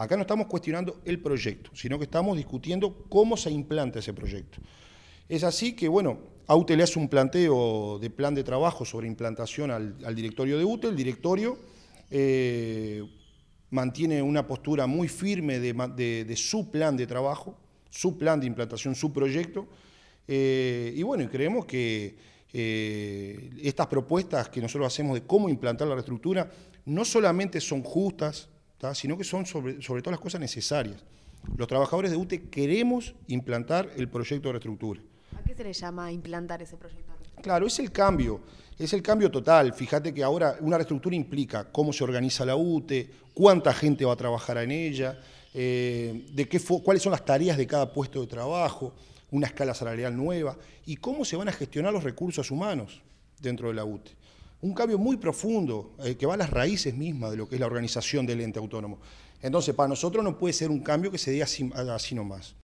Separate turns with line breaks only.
Acá no estamos cuestionando el proyecto, sino que estamos discutiendo cómo se implanta ese proyecto. Es así que, bueno, AUTEL le hace un planteo de plan de trabajo sobre implantación al, directorio de UTE, el directorio eh, mantiene una postura muy firme de, su plan de trabajo, su plan de implantación, su proyecto, eh, y bueno, creemos que eh, estas propuestas que nosotros hacemos de cómo implantar la reestructura no solamente son justas, sino que son sobre, sobre todo las cosas necesarias. Los trabajadores de UTE queremos implantar el proyecto de reestructura.
¿A qué se le llama implantar ese proyecto?
Claro, es el cambio, es el cambio total. Fíjate que ahora una reestructura implica cómo se organiza la UTE, cuánta gente va a trabajar en ella, eh, de qué cuáles son las tareas de cada puesto de trabajo, una escala salarial nueva y cómo se van a gestionar los recursos humanos dentro de la UTE un cambio muy profundo eh, que va a las raíces mismas de lo que es la organización del ente autónomo. Entonces, para nosotros no puede ser un cambio que se dé así, así nomás.